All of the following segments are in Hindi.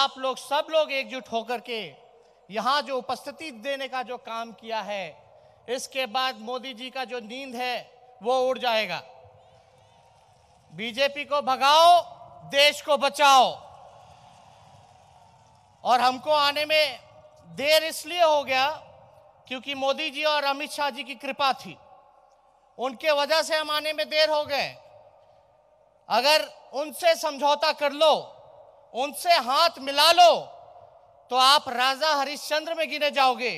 आप लोग सब लोग एकजुट होकर के यहाँ जो उपस्थिति देने का जो काम किया है इसके बाद मोदी जी का जो नींद है वो उड़ जाएगा बीजेपी को भगाओ देश को बचाओ और हमको आने में देर इसलिए हो गया क्योंकि मोदी जी और अमित शाह जी की कृपा थी उनके वजह से हम आने में देर हो गए अगर उनसे समझौता कर लो उनसे हाथ मिला लो तो आप राजा हरिश्चंद्र में गिने जाओगे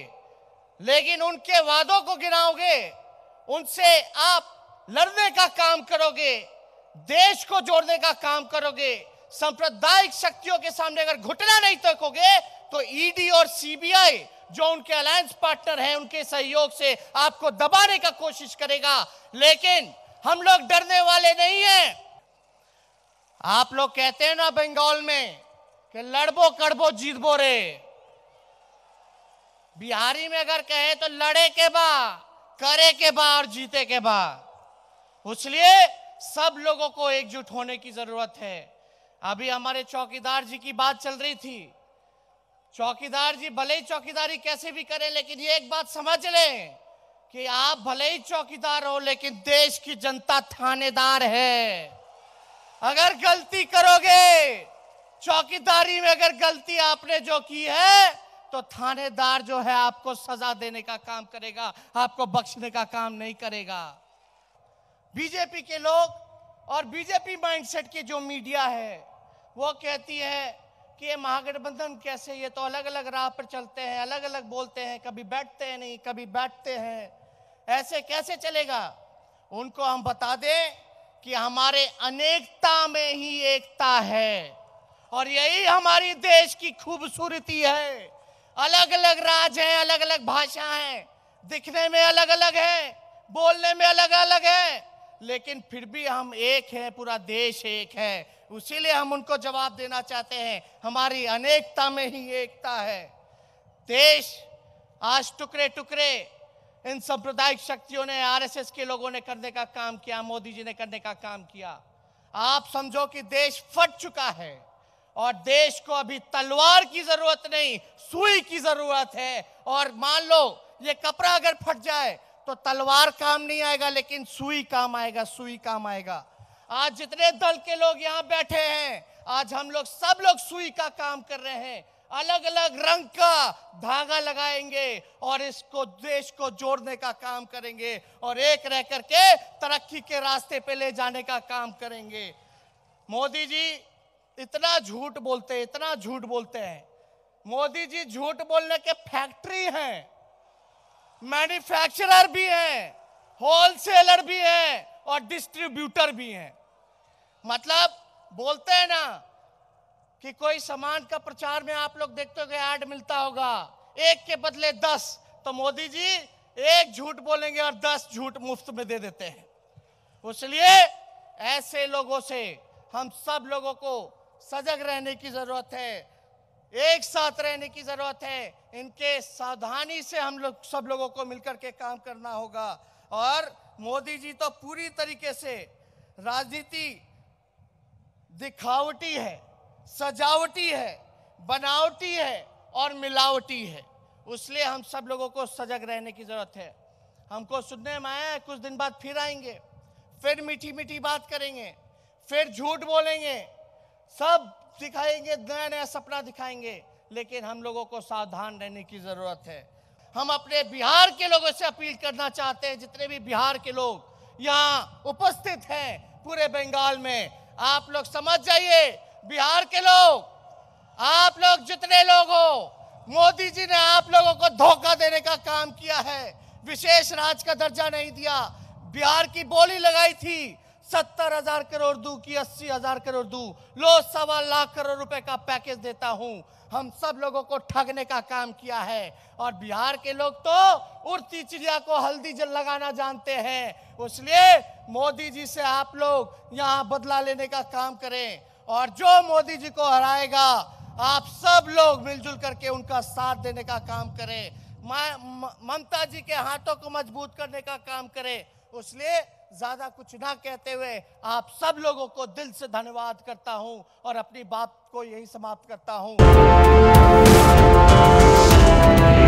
लेकिन उनके वादों को गिराओगे उनसे आप लड़ने का काम करोगे देश को जोड़ने का काम करोगे सांप्रदायिक शक्तियों के सामने अगर घुटना नहीं तकोगे तो ईडी e और सीबीआई जो उनके अलायंस पार्टनर हैं उनके सहयोग से आपको दबाने का कोशिश करेगा लेकिन हम लोग डरने वाले नहीं हैं आप लोग कहते हैं ना बंगाल में कि लड़बो कड़बो जीतबो रे बिहारी में अगर कहे तो लड़े के बा करे के बा और जीते के बा इसलिए सब लोगों को एकजुट होने की जरूरत है अभी हमारे चौकीदार जी की बात चल रही थी चौकीदार जी भले ही चौकीदारी कैसे भी करें लेकिन ये एक बात समझ लें कि आप भले ही चौकीदार हो लेकिन देश की जनता थानेदार है अगर गलती करोगे चौकीदारी में अगर गलती आपने जो की है तो थानेदार जो है आपको सजा देने का काम करेगा आपको बख्शने का काम नहीं करेगा बीजेपी के लोग और बीजेपी माइंडसेट की जो मीडिया है वो कहती है कि ये महागठबंधन कैसे ये तो अलग अलग राह पर चलते हैं अलग अलग बोलते हैं कभी बैठते हैं नहीं कभी बैठते हैं ऐसे कैसे चलेगा उनको हम बता दें कि हमारे अनेकता में ही एकता है और यही हमारी देश की खूबसूरती है अलग अलग राज्य हैं अलग अलग भाषा हैं दिखने में अलग अलग है बोलने में अलग अलग है लेकिन फिर भी हम एक हैं पूरा देश एक है उसीलिए हम उनको जवाब देना चाहते हैं हमारी अनेकता में ही एकता है देश आज टुकड़े टुकड़े इन सांप्रदायिक शक्तियों ने आरएसएस के लोगों ने करने का काम किया मोदी जी ने करने का काम किया आप समझो कि देश फट चुका है और देश को अभी तलवार की जरूरत नहीं सुई की जरूरत है और मान लो ये कपड़ा अगर फट जाए तो तलवार काम नहीं आएगा लेकिन सुई काम आएगा सुई काम आएगा आज जितने दल के लोग यहाँ बैठे हैं आज हम लोग सब लोग सुई का काम कर रहे हैं अलग अलग रंग का धागा लगाएंगे और इसको देश को जोड़ने का काम करेंगे और एक रह करके तरक्की के रास्ते पे ले जाने का काम करेंगे मोदी जी इतना झूठ बोलते हैं इतना झूठ बोलते हैं मोदी जी झूठ बोलने के फैक्ट्री हैं मैन्युफैक्चरर भी हैं होलसेलर भी हैं और डिस्ट्रीब्यूटर भी हैं मतलब बोलते हैं ना कि कोई सामान का प्रचार में आप लोग देखते हो एड मिलता होगा एक के बदले दस तो मोदी जी एक झूठ बोलेंगे और दस झूठ मुफ्त में दे देते हैं इसलिए ऐसे लोगों से हम सब लोगों को सजग रहने की जरूरत है एक साथ रहने की जरूरत है इनके सावधानी से हम लोग सब लोगों को मिलकर के काम करना होगा और मोदी जी तो पूरी तरीके से राजनीति दिखावटी है सजावटी है बनावटी है और मिलावटी है उसलिए हम सब लोगों को सजग रहने की ज़रूरत है हमको सुनने में आया है कुछ दिन बाद फिर आएंगे फिर मीठी मीठी बात करेंगे फिर झूठ बोलेंगे सब दिखाएंगे नया नया सपना दिखाएंगे लेकिन हम लोगों को सावधान रहने की ज़रूरत है हम अपने बिहार के लोगों से अपील करना चाहते हैं जितने भी बिहार के लोग यहाँ उपस्थित हैं पूरे बंगाल में आप लोग समझ जाइए बिहार के लोग आप लोग जितने लोग हो मोदी जी ने आप लोगों को धोखा देने का काम किया है विशेष राज का दर्जा नहीं दिया बिहार की बोली लगाई थी सत्तर हजार करोड़ दू की अस्सी हजार करोड़ दू लो सवा लाख करोड़ रुपए का पैकेज देता हूं हम सब लोगों को ठगने का काम किया है और बिहार के लोग तो उड़ती चिड़िया को हल्दी जल लगाना जानते हैं इसलिए मोदी जी से आप लोग यहाँ बदला लेने का काम करें और जो मोदी जी को हराएगा आप सब लोग मिलजुल करके उनका साथ देने का काम करें ममता जी के हाथों को मजबूत करने का काम करें उसलिए ज्यादा कुछ ना कहते हुए आप सब लोगों को दिल से धन्यवाद करता हूं और अपनी बात को यही समाप्त करता हूं